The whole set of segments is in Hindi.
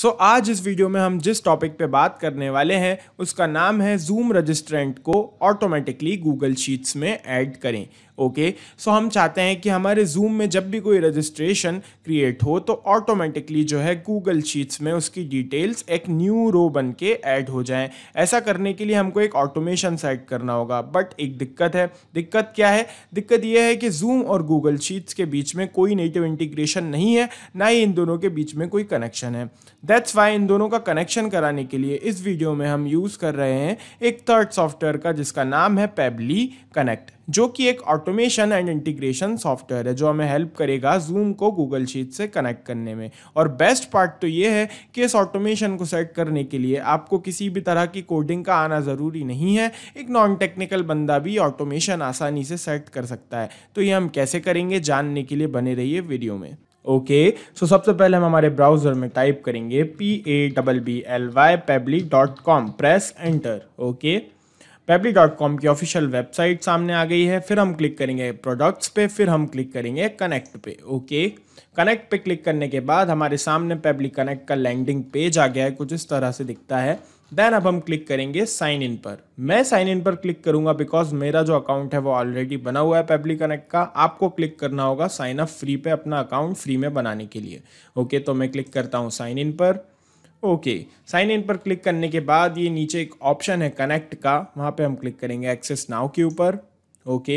सो so, आज इस वीडियो में हम जिस टॉपिक पे बात करने वाले हैं उसका नाम है जूम रजिस्ट्रेंट को ऑटोमेटिकली गूगल शीट्स में ऐड करें ओके okay? सो so, हम चाहते हैं कि हमारे जूम में जब भी कोई रजिस्ट्रेशन क्रिएट हो तो ऑटोमेटिकली जो है गूगल शीट्स में उसकी डिटेल्स एक न्यू रो बन के ऐड हो जाएं ऐसा करने के लिए हमको एक ऑटोमेशन सेट करना होगा बट एक दिक्कत है दिक्कत क्या है दिक्कत यह है कि जूम और गूगल शीट्स के बीच में कोई नेटिव इंटीग्रेशन नहीं है ना ही इन दोनों के बीच में कोई कनेक्शन है दैट्स वाई इन दोनों का कनेक्शन कराने के लिए इस वीडियो में हम यूज़ कर रहे हैं एक थर्ड सॉफ्टवेयर का जिसका नाम है पेबली कनेक्ट जो कि एक auto automation and integration software है जो हमें हेल्प करेगा जूम को गूगल शीट से कनेक्ट करने में और बेस्ट पार्ट तो ये है कि इस ऑटोमेशन को सेट करने के लिए आपको किसी भी तरह की कोडिंग का आना ज़रूरी नहीं है एक नॉन टेक्निकल बंदा भी ऑटोमेशन आसानी से सेट कर सकता है तो ये हम कैसे करेंगे जानने के लिए बने रहिए वीडियो में ओके okay, सो so सबसे पहले हम हमारे ब्राउज़र में टाइप करेंगे P A double B L Y Pabbly dot com press enter okay dot com की ऑफिशियल वेबसाइट सामने आ गई है फिर हम क्लिक करेंगे प्रोडक्ट्स पे फिर हम क्लिक करेंगे कनेक्ट पे ओके कनेक्ट पे क्लिक करने के बाद हमारे सामने पेबली कनेक्ट का लैंडिंग पेज आ गया है कुछ इस तरह से दिखता है देन अब हम क्लिक करेंगे साइन इन पर मैं साइन इन पर क्लिक करूंगा बिकॉज मेरा जो अकाउंट है वो ऑलरेडी बना हुआ है पेबली कनेक्ट का आपको क्लिक करना होगा साइन अप फ्री पे अपना अकाउंट फ्री में बनाने के लिए ओके okay, तो मैं क्लिक करता हूँ साइन इन पर ओके साइन इन पर क्लिक करने के बाद ये नीचे एक ऑप्शन है कनेक्ट का वहाँ पे हम क्लिक करेंगे एक्सेस नाव के ऊपर ओके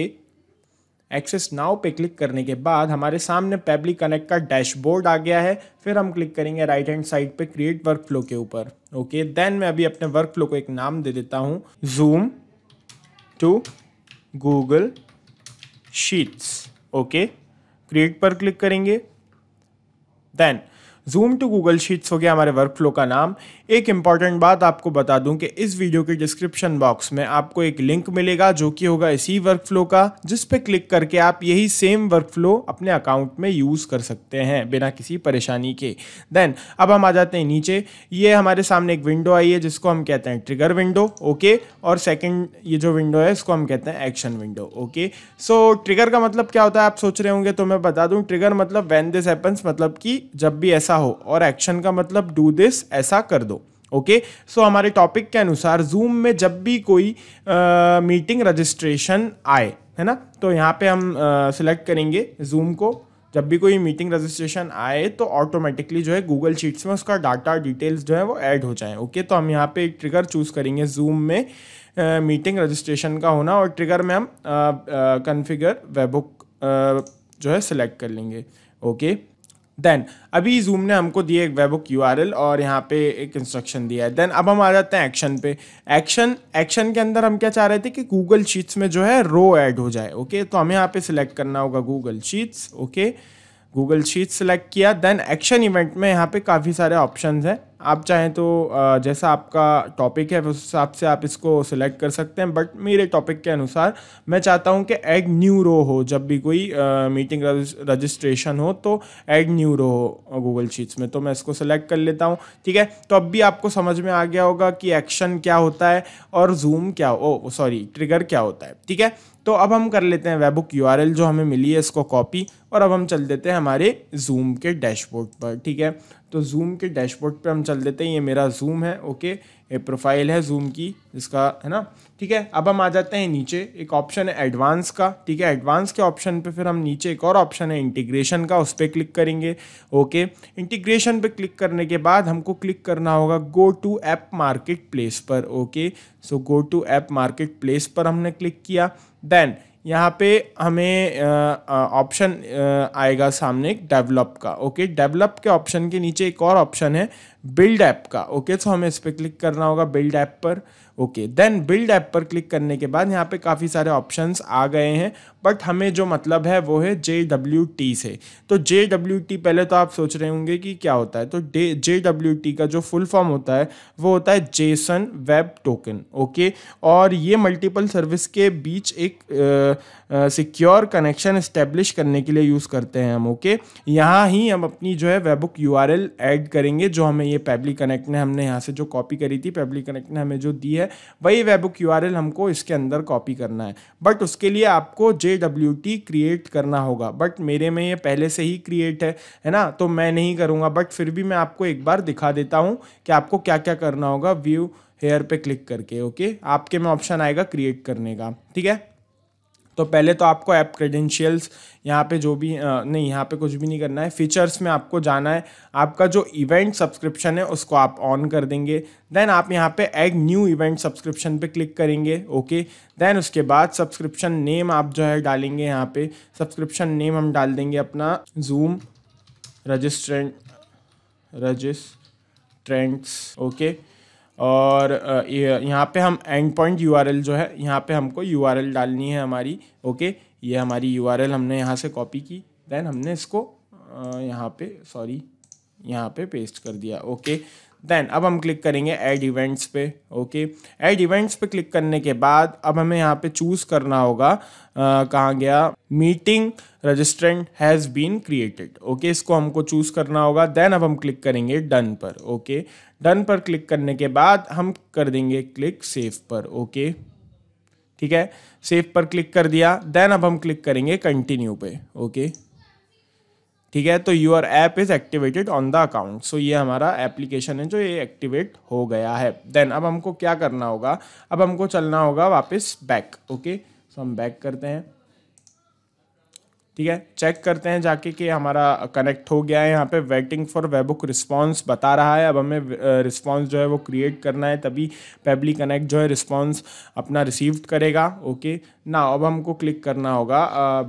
एक्सेस नाव पे क्लिक करने के बाद हमारे सामने पेबली कनेक्ट का डैशबोर्ड आ गया है फिर हम क्लिक करेंगे राइट हैंड साइड पे क्रिएट वर्क फ्लो के ऊपर ओके देन मैं अभी अपने वर्क फ्लो को एक नाम दे देता हूँ Zoom to Google Sheets okay create पर क्लिक करेंगे then Zoom to Google Sheets हो गया हमारे वर्क फ्लो का नाम एक इंपॉर्टेंट बात आपको बता दूं कि इस वीडियो के डिस्क्रिप्शन बॉक्स में आपको एक लिंक मिलेगा जो कि होगा इसी वर्क फ्लो का जिस पे क्लिक करके आप यही सेम वर्क फ्लो अपने अकाउंट में यूज़ कर सकते हैं बिना किसी परेशानी के देन अब हम आ जाते हैं नीचे ये हमारे सामने एक विंडो आई है जिसको हम कहते हैं ट्रिगर विंडो ओके और सेकेंड ये जो विंडो है इसको हम कहते हैं action window okay so trigger का मतलब क्या होता है आप सोच रहे होंगे तो मैं बता दूँ ट्रिगर मतलब वैन दिस हैपन्स मतलब कि जब भी ऐसा ऐसा हो और एक्शन का मतलब डू दिस ऐसा कर दो ओके okay? सो so, हमारे टॉपिक के अनुसार जूम में जब भी कोई मीटिंग रजिस्ट्रेशन आए है ना तो यहाँ पे हम सिलेक्ट करेंगे जूम को जब भी कोई मीटिंग रजिस्ट्रेशन आए तो ऑटोमेटिकली जो है गूगल शीट्स में उसका डाटा डिटेल्स जो है वो ऐड हो जाए ओके तो हम यहाँ पे एक ट्रिगर चूज़ करेंगे जूम में मीटिंग रजिस्ट्रेशन का होना और ट्रिगर में हम कन्फिगर वेबुक जो है सिलेक्ट कर लेंगे ओके देन अभी जूम ने हमको दिए एक वेबुक यू और यहाँ पे एक इंस्ट्रक्शन दिया है देन अब हम आ जाते हैं एक्शन पे एक्शन एक्शन के अंदर हम क्या चाह रहे थे कि गूगल शीट्स में जो है रो ऐड हो जाए ओके तो हमें यहाँ पे सिलेक्ट करना होगा Google Sheets okay Google sheet select किया देन एक्शन इवेंट में यहाँ पे काफ़ी सारे ऑप्शन हैं आप चाहें तो जैसा आपका टॉपिक है उस हिसाब से आप इसको सिलेक्ट कर सकते हैं बट मेरे टॉपिक के अनुसार मैं चाहता हूँ कि एग न्यू रो हो जब भी कोई मीटिंग रजिस्ट्रेशन हो तो एग न्यू रो हो गूगल शीट्स में तो मैं इसको सिलेक्ट कर लेता हूँ ठीक है तो अब भी आपको समझ में आ गया होगा कि एक्शन क्या होता है और जूम क्या ओ सॉरी ट्रिगर क्या होता है ठीक है तो अब हम कर लेते हैं वेबुक यू जो हमें मिली है इसको कॉपी और अब हम चल देते हैं हमारे जूम के डैशबोर्ड पर ठीक है तो जूम के डैशबोर्ड पर हम चल देते हैं ये मेरा जूम है ओके ये प्रोफाइल है जूम की इसका है ना ठीक है अब हम आ जाते हैं नीचे एक ऑप्शन है एडवांस का ठीक है एडवांस के ऑप्शन पे फिर हम नीचे एक और ऑप्शन है इंटीग्रेशन का उस पर क्लिक करेंगे ओके इंटीग्रेशन पे क्लिक करने के बाद हमको क्लिक करना होगा go to app market place पर okay so go to app market place पर हमने क्लिक किया देन यहाँ पे हमें ऑप्शन आएगा सामने डेवलप का ओके डेवलप के ऑप्शन के नीचे एक और ऑप्शन है बिल्ड ऐप का ओके सो तो हमें इस पर क्लिक करना होगा बिल्ड ऐप पर ओके देन बिल्ड ऐप पर क्लिक करने के बाद यहाँ पे काफ़ी सारे ऑप्शंस आ गए हैं बट हमें जो मतलब है वो है जे डब्ल्यू टी से तो जे डब्ल्यू टी पहले तो आप सोच रहे होंगे कि क्या होता है तो जे डब्ल्यू टी का जो फुल फॉर्म होता है वो होता है जेसन वेब टोकन ओके और ये मल्टीपल सर्विस के बीच एक सिक्योर कनेक्शन इस्टेब्लिश करने के लिए यूज़ करते हैं हम ओके यहाँ ही हम अपनी जो है वेबुक यू आर एल एड करेंगे जो हमें ये पेबली कनेक्ट ने हमने यहाँ से जो कॉपी करी थी पैबली कनेक्ट ने हमें जो दी है वही वेबुक यू आर एल हमको इसके अंदर कॉपी करना है बट उसके लिए आपको जे मुझे क्रिएट करना होगा बट मेरे में ये पहले से ही क्रिएट है है ना तो मैं नहीं करूँगा बट फिर भी मैं आपको एक बार दिखा देता हूँ कि आपको क्या क्या करना होगा व्यू हेयर पे क्लिक करके ओके आपके में ऑप्शन आएगा क्रिएट करने का ठीक है तो पहले तो आपको ऐप क्रेडेंशियल्स यहाँ पे जो भी नहीं यहाँ पे कुछ भी नहीं करना है फीचर्स में आपको जाना है आपका जो इवेंट सब्सक्रिप्शन है उसको आप ऑन कर देंगे देन आप यहाँ पे एड न्यू इवेंट सब्सक्रिप्शन पे क्लिक करेंगे ओके देन उसके बाद सब्सक्रिप्शन नेम आप जो है डालेंगे यहाँ पे सब्सक्रिप्शन नेम हम डाल देंगे अपना जूम रजिस्ट्रेंट रजिस्ट्रेंट्स ओके और यहाँ पे हम एंड पॉइंट यू जो है यहाँ पे हमको यू डालनी है हमारी ओके ये हमारी यू हमने यहाँ से कॉपी की देन हमने इसको यहाँ पे सॉरी यहाँ पे पेस्ट कर दिया ओके देन अब हम क्लिक करेंगे ऐड इवेंट्स पे ओके ऐड इवेंट्स पे क्लिक करने के बाद अब हमें यहाँ पे चूज़ करना होगा कहाँ गया meeting registrant has been created okay इसको हमको चूज़ करना होगा देन अब हम क्लिक करेंगे डन पर ओके okay? डन पर क्लिक करने के बाद हम कर देंगे क्लिक सेव पर ओके okay? ठीक है सेव पर क्लिक कर दिया देन अब हम क्लिक करेंगे कंटिन्यू पे ओके okay? ठीक है तो your app is activated on the account so ये हमारा एप्लीकेशन है जो ये एक्टिवेट हो गया है देन अब हमको क्या करना होगा अब हमको चलना होगा वापस बैक ओके सो हम बैक करते हैं ठीक है चेक करते हैं जाके कि हमारा कनेक्ट हो गया है यहाँ पे वेटिंग फॉर वेबुक रिस्पांस बता रहा है अब हमें रिस्पांस जो है वो क्रिएट करना है तभी पेबली कनेक्ट जो है रिस्पांस अपना रिसीव करेगा ओके ना अब हमको क्लिक करना होगा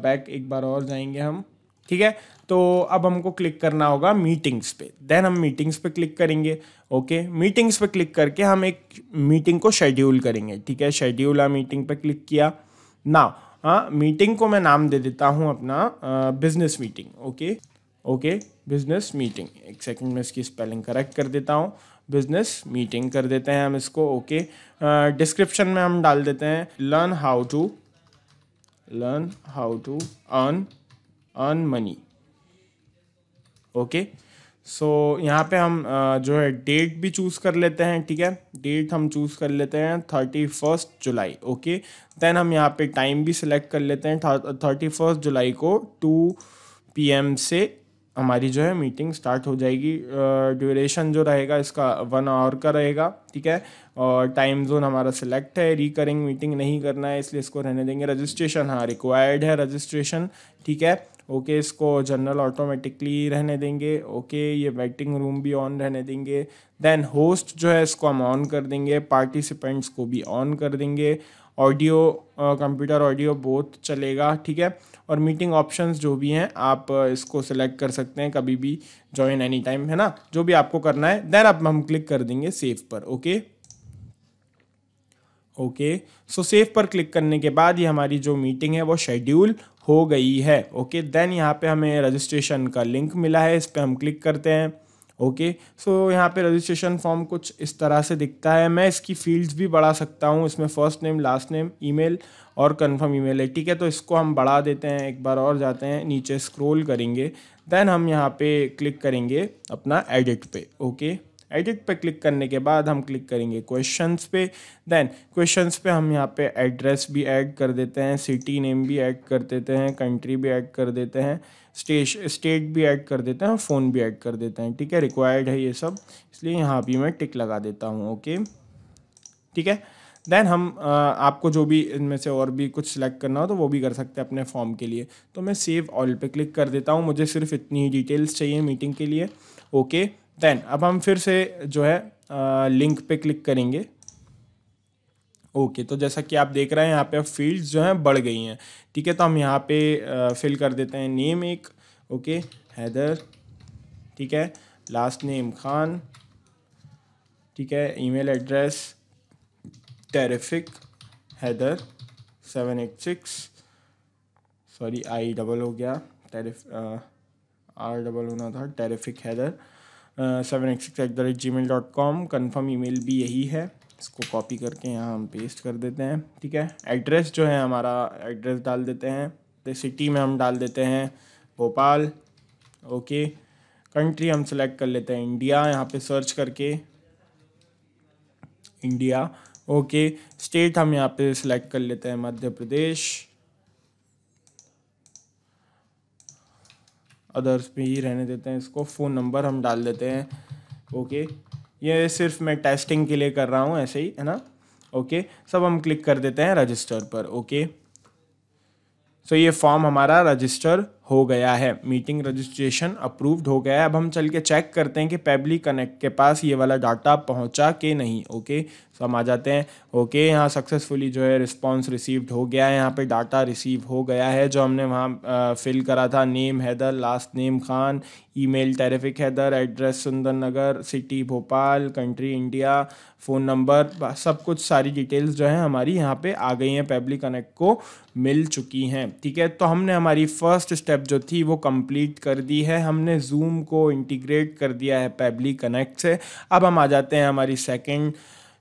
बैक एक बार और जाएंगे हम ठीक है तो अब हमको क्लिक करना होगा मीटिंग्स पे देन हम मीटिंग्स पे क्लिक करेंगे ओके मीटिंग्स पे क्लिक करके हम एक मीटिंग को शेड्यूल करेंगे ठीक है शेड्यूल आ मीटिंग पे क्लिक किया नाउ हाँ मीटिंग को मैं नाम दे देता हूँ अपना business meeting okay okay business meeting एक सेकंड में इसकी स्पेलिंग करेक्ट कर देता हूँ बिजनेस मीटिंग कर देते हैं हम इसको ओके डिस्क्रिप्शन में हम डाल देते हैं learn how to learn how to earn earn money okay so यहाँ पे हम जो है डेट भी चूज़ कर लेते हैं ठीक है डेट हम चूज़ कर लेते हैं थर्टी फर्स्ट जुलाई ओके देन हम यहाँ पे टाइम भी सिलेक्ट कर लेते हैं थर्टी फर्स्ट जुलाई को टू पीएम से हमारी जो है मीटिंग स्टार्ट हो जाएगी ड्यूरेशन uh, जो रहेगा इसका वन आवर का रहेगा ठीक है और टाइम जोन हमारा सिलेक्ट है रिकरिंग मीटिंग नहीं करना है इसलिए इसको रहने देंगे रजिस्ट्रेशन हाँ रिक्वायर्ड है रजिस्ट्रेशन ठीक है ओके इसको जनरल ऑटोमेटिकली रहने देंगे ओके ये वेटिंग रूम भी ऑन रहने देंगे देन होस्ट जो है इसको हम ऑन कर देंगे पार्टिसिपेंट्स को भी ऑन कर देंगे ऑडियो कंप्यूटर ऑडियो बोथ चलेगा ठीक है और मीटिंग ऑप्शंस जो भी हैं आप इसको सिलेक्ट कर सकते हैं कभी भी ज्वाइन एनी टाइम है ना जो भी आपको करना है देन आप हम क्लिक कर देंगे सेव पर okay okay? Okay so save पर क्लिक करने के बाद ये हमारी जो मीटिंग है वो शेड्यूल हो गई है ओके देन यहाँ पे हमें रजिस्ट्रेशन का लिंक मिला है इस पर हम क्लिक करते हैं ओके सो यहाँ पे रजिस्ट्रेशन फॉर्म कुछ इस तरह से दिखता है मैं इसकी फील्ड्स भी बढ़ा सकता हूँ इसमें first name last name email और कंफर्म ईमेल है ठीक है तो इसको हम बढ़ा देते हैं एक बार और जाते हैं नीचे स्क्रोल करेंगे देन हम यहाँ पे क्लिक करेंगे अपना एडिट पे ओके एडिट पे क्लिक करने के बाद हम क्लिक करेंगे क्वेश्चंस पे देन क्वेश्चंस पे हम यहाँ पे एड्रेस भी ऐड कर देते हैं सिटी नेम भी ऐड कर देते हैं कंट्री भी ऐड कर देते हैं स्टेश स्टेट भी ऐड कर देते हैं फ़ोन भी ऐड कर देते हैं ठीक है रिक्वायर्ड है ये सब इसलिए यहाँ भी मैं टिक लगा देता हूँ ओके ठीक है देन हम आ, आपको जो भी इनमें से और भी कुछ सिलेक्ट करना हो तो वो भी कर सकते हैं अपने फॉर्म के लिए तो मैं सेव ऑल पे क्लिक कर देता हूँ मुझे सिर्फ इतनी ही डिटेल्स चाहिए मीटिंग के लिए ओके देन अब हम फिर से जो है लिंक पे क्लिक करेंगे ओके okay, तो जैसा कि आप देख रहे हैं यहाँ पे अब फील्ड्स जो हैं बढ़ गई हैं ठीक है तो हम यहाँ पे फिल कर देते हैं नेम एक ओके okay, हैदर ठीक है लास्ट नेम खान ठीक है email address terrific Haider seven eight six sorry I double हो गया टेरिफ आर डबल होना था terrific Haider seven X six at the rate Gmail dot com confirm email भी यही है इसको कॉपी करके यहाँ हम पेस्ट कर देते हैं ठीक है एड्रेस जो है हमारा एड्रेस डाल देते हैं तो सिटी में हम डाल देते हैं भोपाल ओके कंट्री हम सेलेक्ट कर लेते हैं इंडिया यहाँ पे सर्च करके इंडिया ओके स्टेट हम यहाँ पे सिलेक्ट कर लेते हैं मध्य प्रदेश अदर्स पे ही रहने देते हैं इसको फ़ोन नंबर हम डाल देते हैं ओके ये सिर्फ मैं टेस्टिंग के लिए कर रहा हूँ ऐसे ही है ना ओके सब हम क्लिक कर देते हैं रजिस्टर पर ओके सो ये फॉर्म हमारा रजिस्टर हो गया है मीटिंग रजिस्ट्रेशन अप्रूव्ड हो गया है अब हम चल के चेक करते हैं कि पेबली कनेक्ट के पास ये वाला डाटा पहुंचा के नहीं ओके सो हम आ जाते हैं ओके यहाँ सक्सेसफुली जो है रिस्पांस रिसीव्ड हो गया है यहाँ पे डाटा रिसीव हो गया है जो हमने वहाँ फिल करा था name Haider last name Khan email terrific Haider address Sundar Nagar city Bhopal country India phone number सब कुछ सारी डिटेल्स जो है हमारी यहाँ पर आ गई हैं पेबली कनेक्ट को मिल चुकी हैं ठीक है तो हमने हमारी फर्स्ट स्टेप स्टेप जो थी वो कंप्लीट कर दी है हमने जूम को इंटीग्रेट कर दिया है पैबली कनेक्ट से अब हम आ जाते हैं हमारी सेकेंड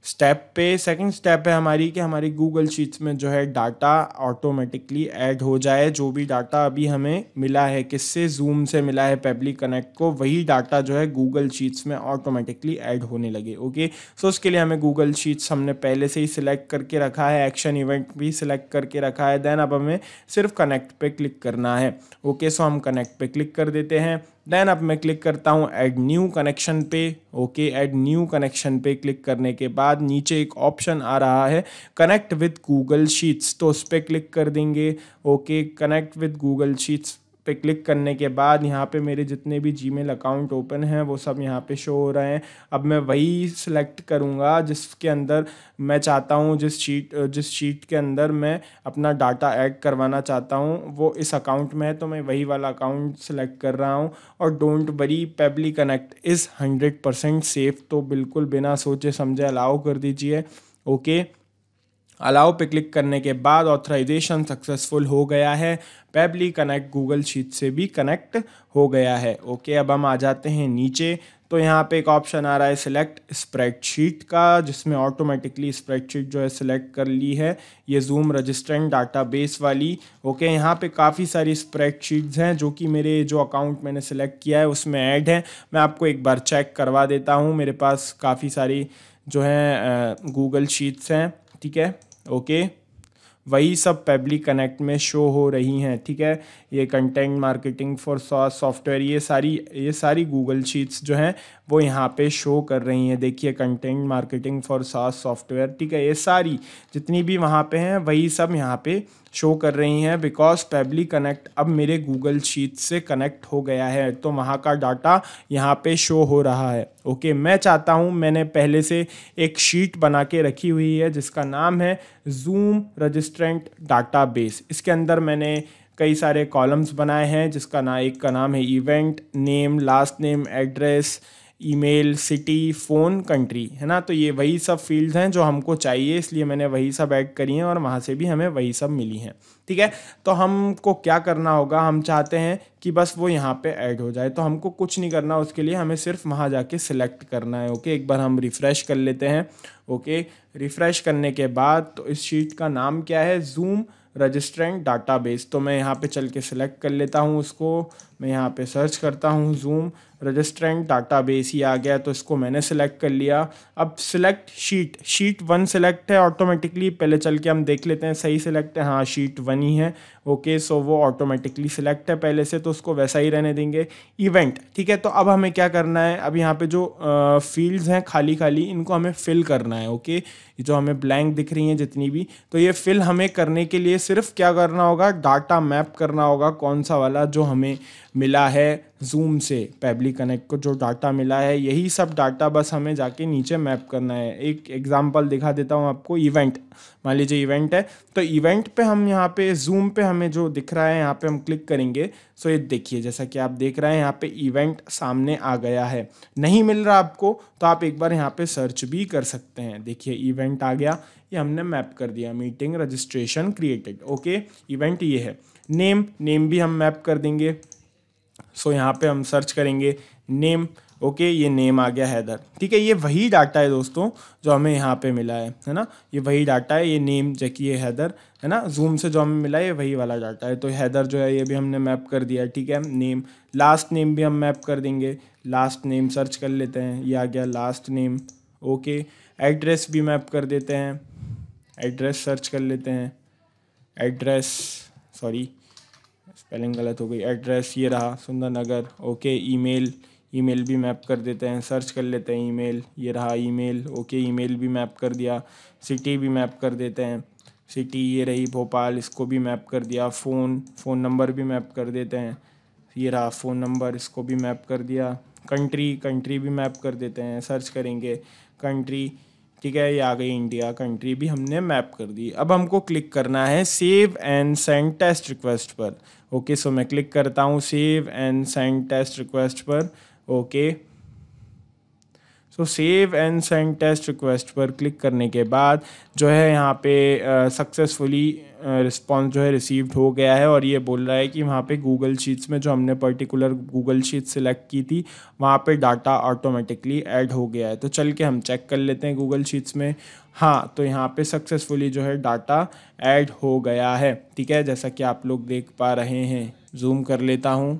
स्टेप पे सेकंड स्टेप है हमारी कि हमारी गूगल शीट्स में जो है डाटा ऑटोमेटिकली ऐड हो जाए जो भी डाटा अभी हमें मिला है किससे जूम से मिला है पब्लिक कनेक्ट को वही डाटा जो है गूगल शीट्स में ऑटोमेटिकली ऐड होने लगे ओके सो उसके लिए हमें गूगल शीट्स हमने पहले से ही सिलेक्ट करके रखा है एक्शन इवेंट भी सिलेक्ट करके रखा है देन अब हमें सिर्फ कनेक्ट पर क्लिक करना है ओके सो हम कनेक्ट पर क्लिक कर देते हैं देन अब मैं क्लिक करता हूँ एड न्यू कनेक्शन पे ओके एड न्यू कनेक्शन पे क्लिक करने के बाद बाद नीचे एक ऑप्शन आ रहा है कनेक्ट विथ गूगल शीट्स तो उस पर क्लिक कर देंगे okay connect with Google Sheets पे क्लिक करने के बाद यहाँ पे मेरे जितने भी जी अकाउंट ओपन हैं वो सब यहाँ पे शो हो रहे हैं अब मैं वही सिलेक्ट करूँगा जिसके अंदर मैं चाहता हूँ जिस शीट जिस शीट के अंदर मैं अपना डाटा ऐड करवाना चाहता हूँ वो इस अकाउंट में है तो मैं वही वाला अकाउंट सेलेक्ट कर रहा हूँ और don't worry Pabbly connect is hundred percent safe तो बिल्कुल बिना सोचे समझे अलाउ कर दीजिए ओके okay? अलाउ पे क्लिक करने के बाद ऑथराइजेशन सक्सेसफुल हो गया है पेबली कनेक्ट गूगल शीट से भी कनेक्ट हो गया है ओके अब हम आ जाते हैं नीचे तो यहाँ पे एक ऑप्शन आ रहा है सिलेक्ट स्प्रेडशीट का जिसमें ऑटोमेटिकली स्प्रेडशीट जो है सिलेक्ट कर ली है ये जूम रजिस्ट्रेंट डाटाबेस वाली ओके यहाँ पे काफ़ी सारी स्प्रेडशीट्स हैं जो कि मेरे जो अकाउंट मैंने सिलेक्ट किया है उसमें ऐड है मैं आपको एक बार चेक करवा देता हूँ मेरे पास काफ़ी सारी जो है गूगल शीट्स हैं ठीक है ओके वही सब पब्लिक कनेक्ट में शो हो रही हैं ठीक है ये content marketing for SaaS software ये सारी ये सारी गूगल शीट्स जो हैं वो यहाँ पे शो कर रही हैं देखिए content marketing for SaaS software ठीक है ये सारी जितनी भी वहाँ पे हैं वही सब यहाँ पे शो कर रही हैं बिकॉज पब्लिक कनेक्ट अब मेरे गूगल शीट से कनेक्ट हो गया है तो वहाँ का डाटा यहाँ पे शो हो रहा है ओके okay, मैं चाहता हूँ मैंने पहले से एक शीट बना के रखी हुई है जिसका नाम है जूम रजिस्ट्रेंट बेस इसके अंदर मैंने कई सारे कॉलम्स बनाए हैं जिसका ना एक का नाम है event name last name address email city phone country है ना तो ये वही सब फील्ड्स हैं जो हमको चाहिए इसलिए मैंने वही सब ऐड करी हैं और वहाँ से भी हमें वही सब मिली हैं ठीक है तो हमको क्या करना होगा हम चाहते हैं कि बस वो यहाँ पे ऐड हो जाए तो हमको कुछ नहीं करना उसके लिए हमें सिर्फ वहाँ जाके सिलेक्ट करना है ओके एक बार हम रिफ़्रेश कर लेते हैं ओके रिफ़्रेश करने के बाद तो इस शीट का नाम क्या है जूम रजिस्ट्रेंट डाटाबेस तो मैं यहाँ पे चल के सिलेक्ट कर लेता हूँ उसको मैं यहाँ पे सर्च करता हूँ जूम रजिस्ट्रेंट डाटा बेस ही आ गया तो इसको मैंने सेलेक्ट कर लिया अब select sheet sheet one select है ऑटोमेटिकली पहले चल के हम देख लेते हैं सही सेलेक्ट है हाँ शीट वन ही है ओके सो वो ऑटोमेटिकली सेलेक्ट है पहले से तो उसको वैसा ही रहने देंगे इवेंट ठीक है तो अब हमें क्या करना है अब यहाँ पर जो फील्ड्स हैं खाली खाली इनको हमें फिल करना है ओके जो हमें ब्लैंक दिख रही हैं जितनी भी तो ये फिल हमें करने के लिए सिर्फ क्या करना होगा डाटा मैप करना होगा कौन सा वाला जो हमें मिला है जूम से पैबली कनेक्ट को जो डाटा मिला है यही सब डाटा बस हमें जाके नीचे मैप करना है एक एग्जांपल दिखा देता हूँ आपको इवेंट मान लीजिए इवेंट है तो इवेंट पे हम यहाँ पे जूम पे हमें जो दिख रहा है यहाँ पे हम क्लिक करेंगे सो ये देखिए जैसा कि आप देख रहे हैं यहाँ पे इवेंट सामने आ गया है नहीं मिल रहा आपको तो आप एक बार यहाँ पे सर्च भी कर सकते हैं देखिए इवेंट आ गया ये हमने मैप कर दिया meeting registration created okay event ये है नेम नेम भी हम मैप कर देंगे सो यहाँ पे हम सर्च करेंगे नेम ओके ये नेम आ गया हैदर ठीक है ये वही डाटा है दोस्तों जो हमें यहाँ पे मिला है है ना ये वही डाटा है ये नेम जैकि ये हैदर है ना जूम से जो हमें मिला है वही वाला डाटा है तो हैदर जो है ये भी हमने मैप कर दिया ठीक है नेम लास्ट नेम भी हम मैप कर देंगे लास्ट नेम सर्च कर लेते हैं ये आ गया लास्ट नेम ओके एड्रेस भी मैप कर देते हैं एड्रेस सर्च कर लेते हैं एड्रेस सॉरी स्पेलिंग गलत हो गई एड्रेस ये रहा Sundar Nagar okay email email भी मैप कर देते हैं सर्च कर लेते हैं ईमेल ये रहा ईमेल ओके ईमेल भी मैप कर दिया सिटी भी मैप कर देते हैं सिटी ये रही भोपाल इसको भी मैप कर दिया फ़ोन फ़ोन नंबर भी मैप कर देते हैं ये रहा फ़ोन नंबर इसको भी मैप कर दिया कंट्री कंट्री भी मैप कर देते हैं सर्च करेंगे कंट्री ठीक है ये आ गई इंडिया कंट्री भी हमने मैप कर दी अब हमको क्लिक करना है save and send test request पर ओके सो मैं क्लिक करता हूँ save and send test request पर okay so save and send test request पर क्लिक करने के बाद जो है यहाँ पे सक्सेसफुली रिस्पॉन्स जो है रिसीव्ड हो गया है और ये बोल रहा है कि वहाँ पे गूगल शीट्स में जो हमने पर्टिकुलर गूगल शीट सिलेक्ट की थी वहाँ पे डाटा ऑटोमेटिकली ऐड हो गया है तो चल के हम चेक कर लेते हैं गूगल शीट्स में हाँ तो यहाँ पे सक्सेसफुली जो है डाटा ऐड हो गया है ठीक है जैसा कि आप लोग देख पा रहे हैं जूम कर लेता हूँ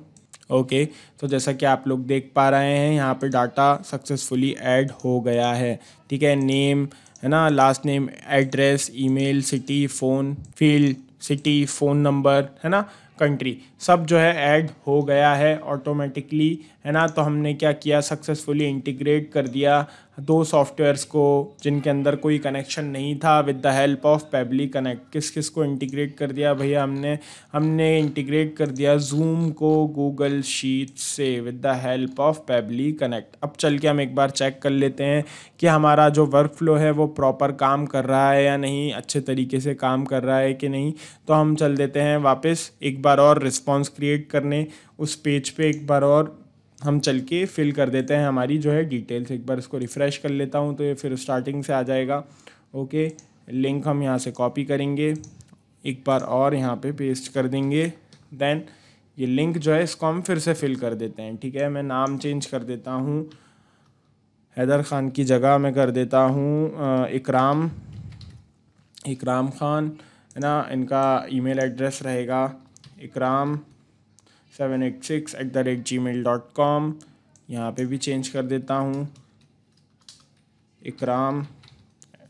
ओके तो जैसा कि आप लोग देख पा रहे हैं यहाँ पर डाटा सक्सेसफुली ऐड हो गया है ठीक है नेम है ना last name address email city phone field city phone number है ना कंट्री सब जो है ऐड हो गया है ऑटोमेटिकली है ना तो हमने क्या किया सक्सेसफुली इंटीग्रेट कर दिया दो सॉफ्टवेयर्स को जिनके अंदर कोई कनेक्शन नहीं था with the help of Pabbly connect किस किस को इंटीग्रेट कर दिया भैया हमने हमने इंटीग्रेट कर दिया जूम को गूगल शीट से with the help of Pabbly connect अब चल के हम एक बार चेक कर लेते हैं कि हमारा जो वर्क फ्लो है वो प्रॉपर काम कर रहा है या नहीं अच्छे तरीके से काम कर रहा है कि नहीं तो हम चल देते हैं वापस एक बार और रिस्पॉन्स क्रिएट करने उस पेज पे एक बार और हम चल के फिल कर देते हैं हमारी जो है डिटेल्स एक बार इसको रिफ़्रेश कर लेता हूँ तो ये फिर स्टार्टिंग से आ जाएगा ओके लिंक हम यहाँ से कॉपी करेंगे एक बार और यहाँ पे पेस्ट कर देंगे देन ये लिंक जो है इसको हम फिर से फिल कर देते हैं ठीक है मैं नाम चेंज कर देता हूँ हैदर ख़ान की जगह मैं कर देता हूँ इकराम इकराम ख़ान है ना इनका ईमेल एड्रेस रहेगा Ikram seven eight six at the rate Gmail dot com यहाँ पर भी चेंज कर देता हूँ Ikram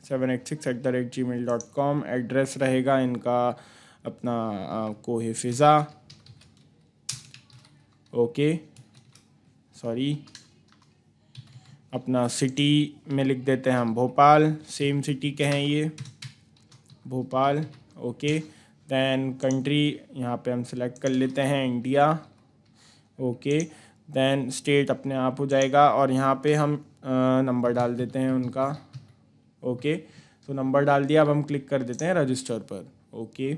seven eight six at the rate Gmail dot com address रहेगा इनका अपना कोह फ़िज़ा ओके सॉरी अपना सिटी में लिख देते हैं हम भोपाल सेम सिटी के हैं ये भोपाल ओके दैन कंट्री यहाँ पे हम सेलेक्ट कर लेते हैं इंडिया ओके दैन स्टेट अपने आप हो जाएगा और यहाँ पे हम नंबर डाल देते हैं उनका ओके तो नंबर डाल दिया अब हम क्लिक कर देते हैं रजिस्टर पर ओके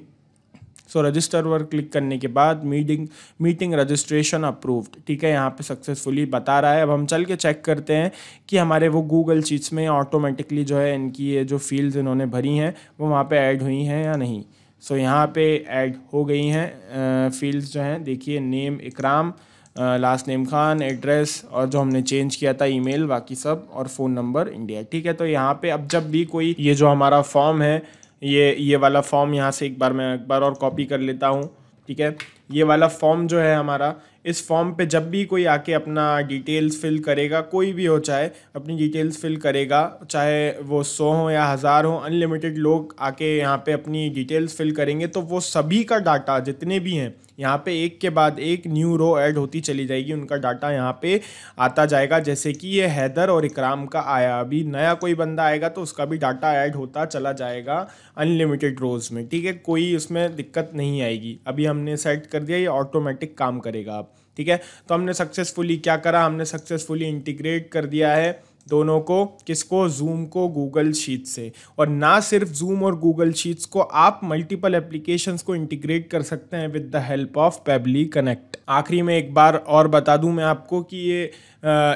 सो रजिस्टर पर क्लिक करने के बाद मीटिंग मीटिंग रजिस्ट्रेशन अप्रूव्ड ठीक है यहाँ पे सक्सेसफुली बता रहा है अब हम चल के चेक करते हैं कि हमारे वो गूगल चीट्स में ऑटोमेटिकली जो है इनकी ये जो फील्ड इन्होंने भरी हैं वो वहाँ पे ऐड हुई हैं या नहीं सो so, यहाँ पे ऐड हो गई हैं फील्ड्स जो हैं देखिए नेम इकराम लास्ट नेम खान एड्रेस और जो हमने चेंज किया था ईमेल बाकी सब और फ़ोन नंबर इंडिया ठीक है तो यहाँ पे अब जब भी कोई ये जो हमारा फॉर्म है ये ये वाला फॉर्म यहाँ से एक बार मैं एक बार और कॉपी कर लेता हूँ ठीक है ये वाला फॉर्म जो है हमारा इस फॉर्म पे जब भी कोई आके अपना डिटेल्स फिल करेगा कोई भी हो चाहे अपनी डिटेल्स फिल करेगा चाहे वो सौ हो या हज़ार हो अनलिमिटेड लोग आके यहाँ पे अपनी डिटेल्स फिल करेंगे तो वो सभी का डाटा जितने भी हैं यहाँ पे एक के बाद एक न्यू रो ऐड होती चली जाएगी उनका डाटा यहाँ पे आता जाएगा जैसे कि ये हैदर और इकराम का आया अभी नया कोई बंदा आएगा तो उसका भी डाटा ऐड होता चला जाएगा अनलिमिटेड रोज़ में ठीक है कोई उसमें दिक्कत नहीं आएगी अभी हमने सेट कर दिया ये ऑटोमेटिक काम करेगा आप ठीक है तो हमने सक्सेसफुली क्या करा हमने सक्सेसफुली इंटीग्रेट कर दिया है दोनों को किसको जूम को गूगल शीट से और ना सिर्फ जूम और गूगल शीट्स को आप मल्टीपल एप्लीकेशंस को इंटीग्रेट कर सकते हैं with the help of Pabbly connect आखिरी में एक बार और बता दूं मैं आपको कि ये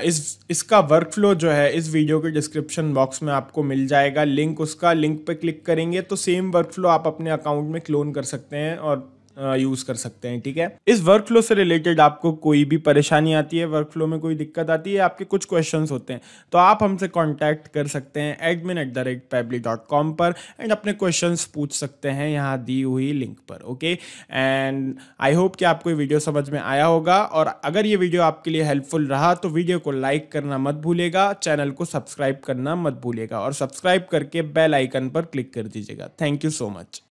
इस इसका वर्क फ्लो जो है इस वीडियो के डिस्क्रिप्शन बॉक्स में आपको मिल जाएगा लिंक उसका लिंक पर क्लिक करेंगे तो सेम वर्क फ्लो आप अपने अकाउंट में क्लोन कर सकते हैं और यूज़ कर सकते हैं ठीक है इस वर्क फ्लो से रिलेटेड आपको कोई भी परेशानी आती है वर्क फ्लो में कोई दिक्कत आती है आपके कुछ क्वेश्चन होते हैं तो आप हमसे कॉन्टैक्ट कर सकते हैं admin at the rate Pabbly dot com पर एंड अपने क्वेश्चन पूछ सकते हैं यहाँ दी हुई लिंक पर ओके एंड आई होप कि आपको ये वीडियो समझ में आया होगा और अगर ये वीडियो आपके लिए हेल्पफुल रहा तो वीडियो को लाइक करना मत भूलेगा चैनल को सब्सक्राइब करना मत भूलेगा और सब्सक्राइब करके बेल आइकन पर क्लिक कर दीजिएगा थैंक यू सो मच